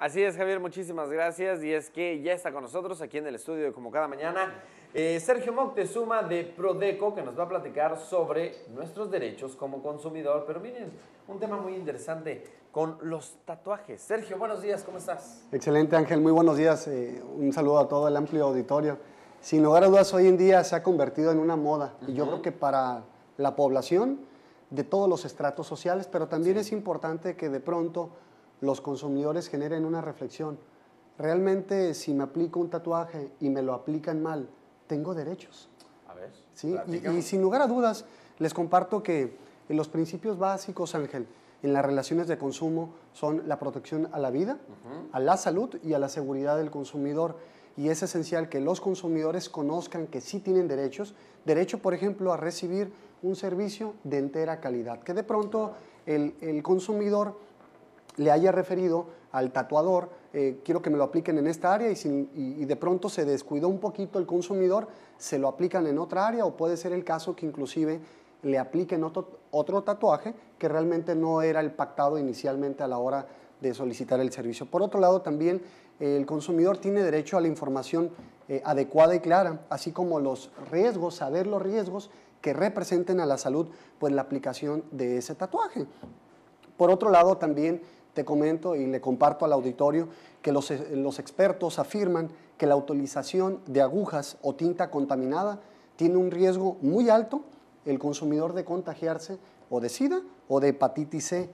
Así es, Javier, muchísimas gracias. Y es que ya está con nosotros aquí en el estudio, como cada mañana, eh, Sergio Moctezuma de Prodeco, que nos va a platicar sobre nuestros derechos como consumidor. Pero miren, un tema muy interesante con los tatuajes. Sergio, buenos días, ¿cómo estás? Excelente, Ángel, muy buenos días. Eh, un saludo a todo el amplio auditorio. Sin lugar a dudas, hoy en día se ha convertido en una moda. Y yo creo que para la población de todos los estratos sociales, pero también es importante que de pronto los consumidores generen una reflexión. Realmente si me aplico un tatuaje y me lo aplican mal, tengo derechos. A ver. ¿Sí? Y, sin lugar a dudas, les comparto que los principios básicos, Ángel, en las relaciones de consumo son la protección a la vida, a la salud y a la seguridad del consumidor. Y es esencial que los consumidores conozcan que sí tienen derechos. Derecho, por ejemplo, a recibir un servicio de entera calidad, que de pronto el consumidor le haya referido al tatuador, eh, quiero que me lo apliquen en esta área y, de pronto se descuidó un poquito el consumidor, se lo aplican en otra área o puede ser el caso que inclusive le apliquen otro, tatuaje que realmente no era el pactado inicialmente a la hora de solicitar el servicio. Por otro lado, también eh, el consumidor tiene derecho a la información eh, adecuada y clara, así como los riesgos, saber los riesgos que representen a la salud pues la aplicación de ese tatuaje. Por otro lado, también te comento y le comparto al auditorio que los, expertos afirman que la utilización de agujas o tinta contaminada tiene un riesgo muy alto el consumidor de contagiarse o de SIDA o de hepatitis C.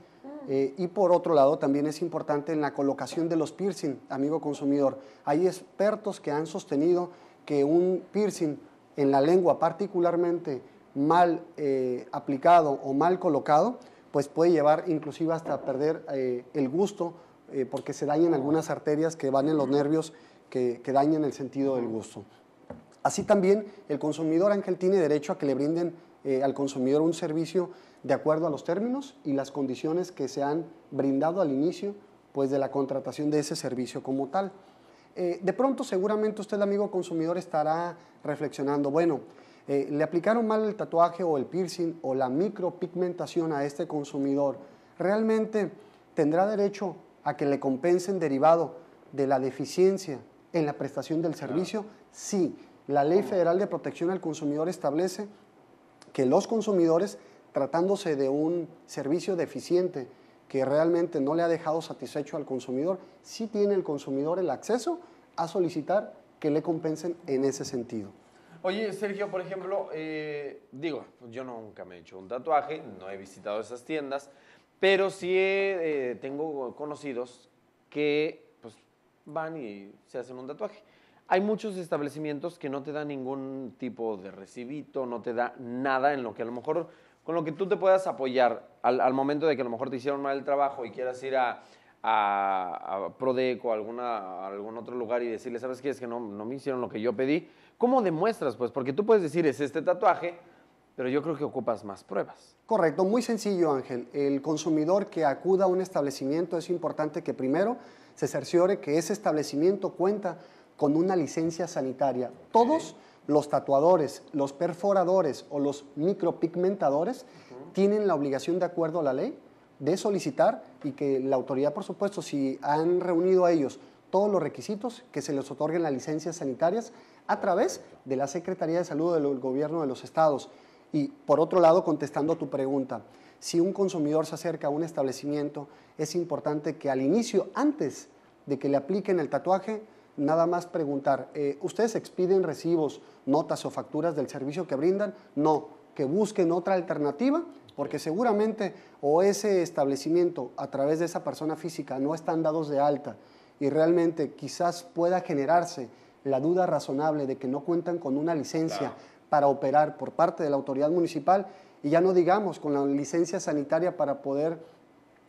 Eh, y por otro lado, también es importante en la colocación de los piercing, amigo consumidor. Hay expertos que han sostenido que un piercing en la lengua particularmente mal eh, aplicado o mal colocado pues puede llevar inclusive hasta perder eh, el gusto eh, porque se dañan algunas arterias que van en los nervios que, que dañan el sentido del gusto. Así también el consumidor, Ángel, tiene derecho a que le brinden eh, al consumidor un servicio de acuerdo a los términos y las condiciones que se han brindado al inicio pues, de la contratación de ese servicio como tal. de pronto seguramente usted, amigo consumidor, estará reflexionando, bueno, eh, le aplicaron mal el tatuaje o el piercing o la micropigmentación a este consumidor, realmente tendrá derecho a que le compensen derivado de la deficiencia en la prestación del servicio? Sí, la Ley Federal de Protección al Consumidor establece que los consumidores, tratándose de un servicio deficiente que realmente no le ha dejado satisfecho al consumidor, sí tiene el consumidor el acceso a solicitar que le compensen en ese sentido. Oye, Sergio, por ejemplo, eh, digo, pues yo nunca me he hecho un tatuaje, no he visitado esas tiendas, pero sí eh, tengo conocidos que pues, van y se hacen un tatuaje. Hay muchos establecimientos que no te dan ningún tipo de recibito, no te da nada en lo que a lo mejor, con lo que tú te puedas apoyar al, al momento de que a lo mejor te hicieron mal el trabajo y quieras ir a a, Prodeco, o algún otro lugar y decirle, ¿sabes qué? Es que no, no me hicieron lo que yo pedí. ¿Cómo demuestras? Pues porque tú puedes decir, es este tatuaje, pero yo creo que ocupas más pruebas. Correcto, muy sencillo Ángel. El consumidor que acuda a un establecimiento es importante que primero se cerciore que ese establecimiento cuenta con una licencia sanitaria. Todos los tatuadores, los perforadores o los micropigmentadores tienen la obligación de acuerdo a la ley de solicitar y que la autoridad, por supuesto, si han reunido a ellos todos los requisitos, que se les otorguen las licencias sanitarias a través de la Secretaría de Salud del Gobierno de los Estados. Y por otro lado, contestando a tu pregunta, si un consumidor se acerca a un establecimiento, es importante que al inicio, antes de que le apliquen el tatuaje, nada más preguntar, eh, ¿ustedes expiden recibos, notas o facturas del servicio que brindan? No, que busquen otra alternativa porque seguramente o ese establecimiento a través de esa persona física no están dados de alta y realmente quizás pueda generarse la duda razonable de que no cuentan con una licencia para operar por parte de la autoridad municipal y ya no digamos con la licencia sanitaria para poder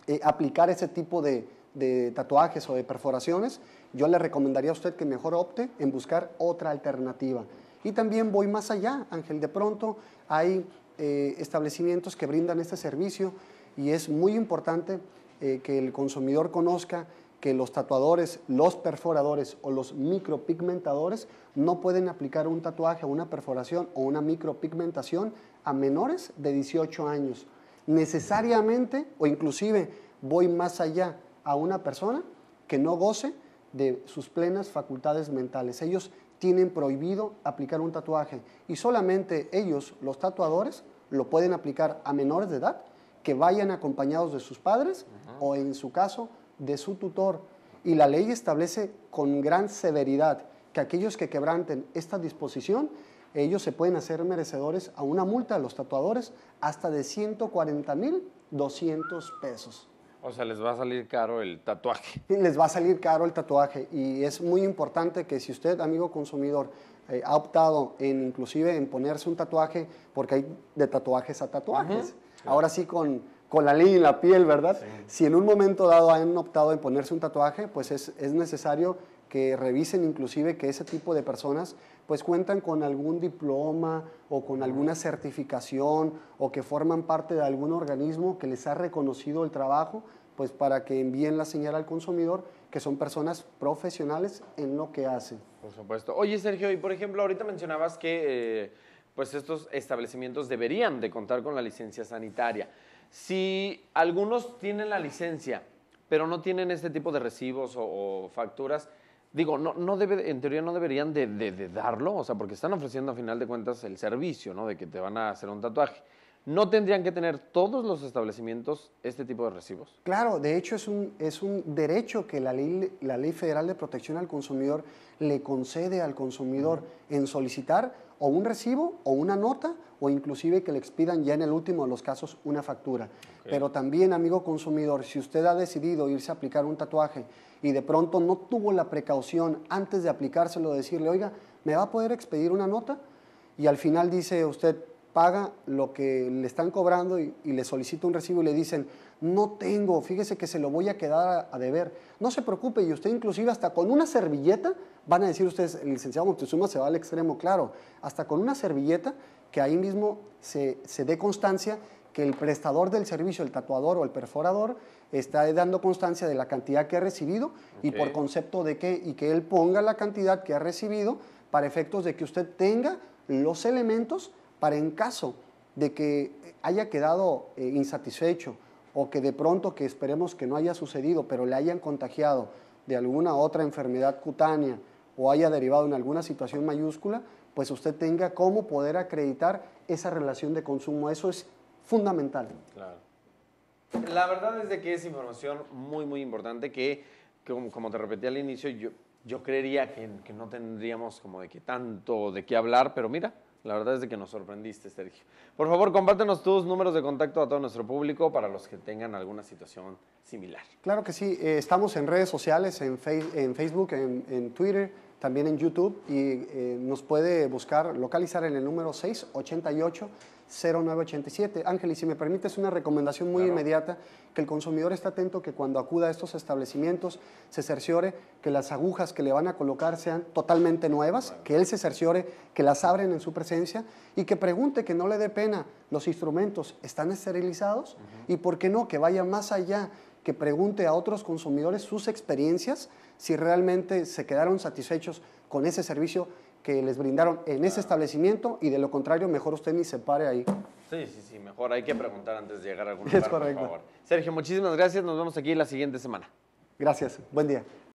eh, aplicar ese tipo de, de tatuajes o de perforaciones, yo le recomendaría a usted que mejor opte en buscar otra alternativa. Y también voy más allá, Ángel, de pronto hay eh, establecimientos que brindan este servicio y es muy importante eh, que el consumidor conozca que los tatuadores, los perforadores o los micropigmentadores no pueden aplicar un tatuaje, una perforación o una micropigmentación a menores de 18 años. Necesariamente o inclusive voy más allá a una persona que no goce de sus plenas facultades mentales. Ellos tienen prohibido aplicar un tatuaje y solamente ellos, los tatuadores, lo pueden aplicar a menores de edad que vayan acompañados de sus padres o en su caso de su tutor. Y la ley establece con gran severidad que aquellos que quebranten esta disposición, ellos se pueden hacer merecedores a una multa a los tatuadores hasta de 140 mil 200 pesos. O sea, les va a salir caro el tatuaje. Les va a salir caro el tatuaje y es muy importante que si usted, amigo consumidor, eh, ha optado en inclusive en ponerse un tatuaje, porque hay de tatuajes a tatuajes. Ahora sí con con la ley y la piel, ¿verdad? Si en un momento dado han optado en ponerse un tatuaje, pues es, necesario que revisen inclusive que ese tipo de personas pues cuentan con algún diploma o con alguna certificación o que forman parte de algún organismo que les ha reconocido el trabajo, pues para que envíen la señal al consumidor que son personas profesionales en lo que hacen. Por supuesto. Oye Sergio, y por ejemplo, ahorita mencionabas que eh, pues estos establecimientos deberían de contar con la licencia sanitaria. Si algunos tienen la licencia, pero no tienen este tipo de recibos o, facturas, digo, no, no debe, en teoría no deberían de, de, darlo, o sea, porque están ofreciendo a final de cuentas el servicio, ¿no? De que te van a hacer un tatuaje. ¿No tendrían que tener todos los establecimientos este tipo de recibos? Claro, de hecho es un, es un derecho que la ley, la ley Federal de Protección al Consumidor le concede al consumidor en solicitar o un recibo o una nota o inclusive que le expidan ya en el último de los casos una factura. Pero también, amigo consumidor, si usted ha decidido irse a aplicar un tatuaje y de pronto no tuvo la precaución antes de aplicárselo, de decirle, oiga, ¿me va a poder expedir una nota? Y al final dice usted, paga lo que le están cobrando y, le solicita un recibo y le dicen, no tengo, fíjese que se lo voy a quedar a, deber. No se preocupe, y usted inclusive hasta con una servilleta, van a decir ustedes, el licenciado Montezuma se va al extremo, claro, hasta con una servilleta que ahí mismo se, dé constancia que el prestador del servicio, el tatuador o el perforador, está dando constancia de la cantidad que ha recibido y por concepto de que, y que él ponga la cantidad que ha recibido para efectos de que usted tenga los elementos para en caso de que haya quedado eh, insatisfecho o que de pronto, que esperemos que no haya sucedido, pero le hayan contagiado de alguna otra enfermedad cutánea o haya derivado en alguna situación mayúscula, pues usted tenga cómo poder acreditar esa relación de consumo. Eso es fundamental. Claro. La verdad es de que es información muy, muy importante que, como, te repetí al inicio, yo, yo creería que, no tendríamos como de qué tanto de qué hablar, pero mira, la verdad es de que nos sorprendiste, Sergio. Por favor, compártenos tus números de contacto a todo nuestro público para los que tengan alguna situación similar. Claro que sí. Eh, estamos en redes sociales, en, Facebook, en, Twitter, también en YouTube. Y eh, nos puede buscar, localizar en el número 688. 0987. Ángel, y si me permites una recomendación muy inmediata, que el consumidor esté atento que cuando acuda a estos establecimientos se cerciore que las agujas que le van a colocar sean totalmente nuevas, que él se cerciore que las abren en su presencia y que pregunte que no le dé pena, los instrumentos están esterilizados y por qué no, que vaya más allá, que pregunte a otros consumidores sus experiencias, si realmente se quedaron satisfechos con ese servicio que les brindaron en ese establecimiento y de lo contrario, mejor usted ni se pare ahí. Sí, sí, sí, mejor hay que preguntar antes de llegar a algún lugar, es correcto. Sergio, muchísimas gracias. Nos vemos aquí la siguiente semana. Gracias. Buen día.